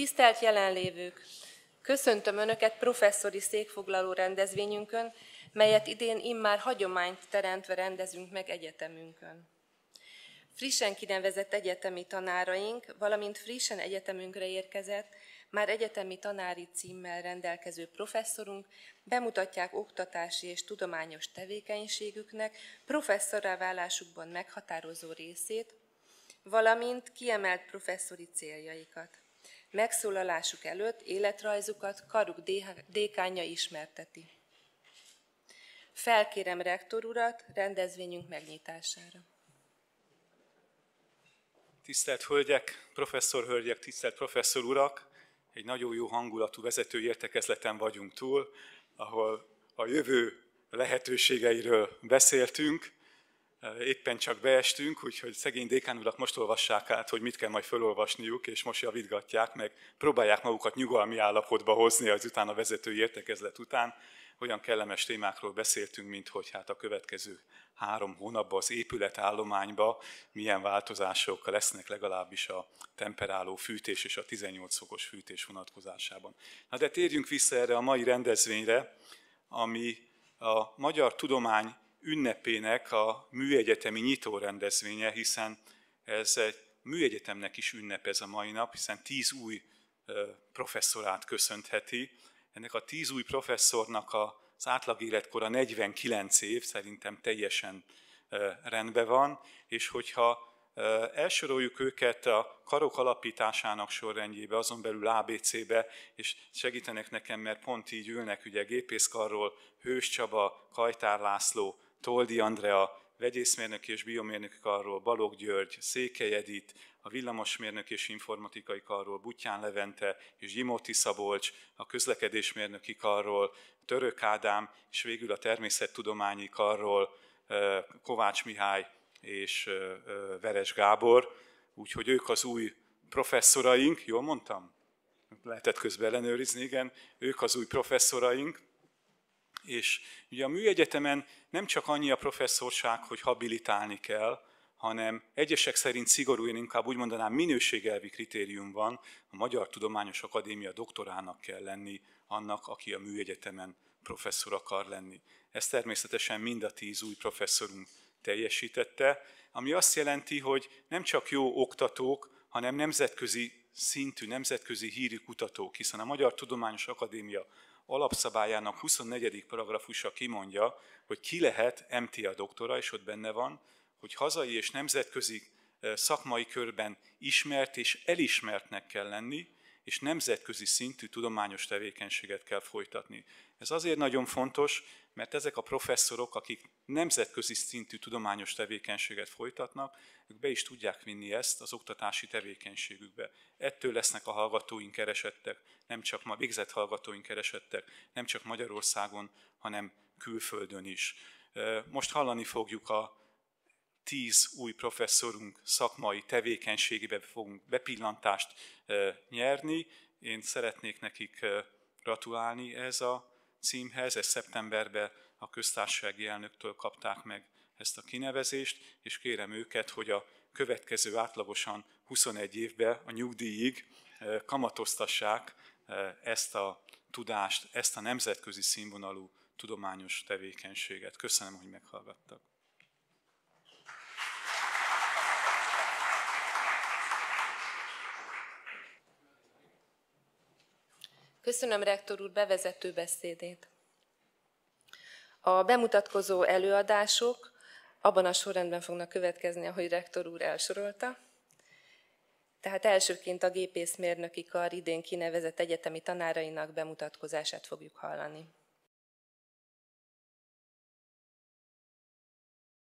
Tisztelt jelenlévők! Köszöntöm Önöket professzori székfoglaló rendezvényünkön, melyet idén immár hagyományt teremtve rendezünk meg egyetemünkön. Frissen kinevezett egyetemi tanáraink, valamint frissen egyetemünkre érkezett, már egyetemi tanári címmel rendelkező professzorunk bemutatják oktatási és tudományos tevékenységüknek professzorrá válásukban meghatározó részét, valamint kiemelt professzori céljaikat. Megszólalásuk előtt életrajzukat karuk dékánya ismerteti. Felkérem rektor urat rendezvényünk megnyitására. Tisztelt hölgyek, professzor hölgyek, tisztelt professzor urak! Egy nagyon jó hangulatú vezető értekezleten vagyunk túl, ahol a jövő lehetőségeiről beszéltünk, éppen csak beestünk, úgyhogy szegény dékánurak most olvassák át, hogy mit kell majd felolvasniuk, és most javítgatják, meg próbálják magukat nyugalmi állapotba hozni az a vezetői értekezlet után. Olyan kellemes témákról beszéltünk, mint hogy hát a következő három hónapban az épületállományba milyen változások lesznek legalábbis a temperáló fűtés és a 18 fokos fűtés vonatkozásában. Na de térjünk vissza erre a mai rendezvényre, ami a magyar tudomány ünnepének a műegyetemi nyitórendezvénye, hiszen ez egy műegyetemnek is ünnep ez a mai nap, hiszen tíz új professzorát köszöntheti. Ennek a tíz új professzornak az átlag életkora 49 év, szerintem teljesen rendben van, és hogyha elsoroljuk őket a karok alapításának sorrendjébe, azon belül ABC-be, és segítenek nekem, mert pont így ülnek, ugye Gépészkarról, Hős Csaba, Kajtár László, Toldi Andrea, vegyészmérnök és biomérnök karról, Balogh György, Székely Edith, a villamosmérnök és informatikai karról, Butyán Levente és Gyimóti Szabolcs, a közlekedésmérnöki karról, Török Ádám, és végül a természettudományi karról Kovács Mihály és Veres Gábor, úgyhogy ők az új professzoraink, jól mondtam? Lehetett közben ellenőrizni, igen, ők az új professzoraink, és ugye a műegyetemen nem csak annyi a professzorság, hogy habilitálni kell, hanem egyesek szerint szigorú, én inkább úgy mondanám, minőségelvi kritérium van, a Magyar Tudományos Akadémia doktorának kell lenni annak, aki a műegyetemen professzor akar lenni. Ez természetesen mind a tíz új professzorunk teljesítette, ami azt jelenti, hogy nem csak jó oktatók, hanem nemzetközi szintű, nemzetközi hírű kutatók, hiszen a Magyar Tudományos Akadémia alapszabályának 24. paragrafusa kimondja, hogy ki lehet MTA doktora, és ott benne van, hogy hazai és nemzetközi eh, szakmai körben ismert és elismertnek kell lenni, és nemzetközi szintű tudományos tevékenységet kell folytatni. Ez azért nagyon fontos, mert ezek a professzorok, akik nemzetközi szintű tudományos tevékenységet folytatnak, ők be is tudják vinni ezt az oktatási tevékenységükbe. Ettől lesznek a hallgatóink keresettek, nem csak ma végzett hallgatóink keresettek, nem csak Magyarországon, hanem külföldön is. Most hallani fogjuk a tíz új professzorunk szakmai tevékenységébe fogunk bepillantást nyerni. Én szeretnék nekik gratulálni ez a címhez. Ez szeptemberben a köztársasági elnöktől kapták meg ezt a kinevezést, és kérem őket, hogy a következő átlagosan 21 évben a nyugdíjig kamatoztassák ezt a tudást, ezt a nemzetközi színvonalú tudományos tevékenységet. Köszönöm, hogy meghallgattak. Köszönöm rektor úr bevezető beszédét. A bemutatkozó előadások abban a sorrendben fognak következni, ahogy rektor úr elsorolta. Tehát elsőként a gépészmérnöki kar idén kinevezett egyetemi tanárainak bemutatkozását fogjuk hallani.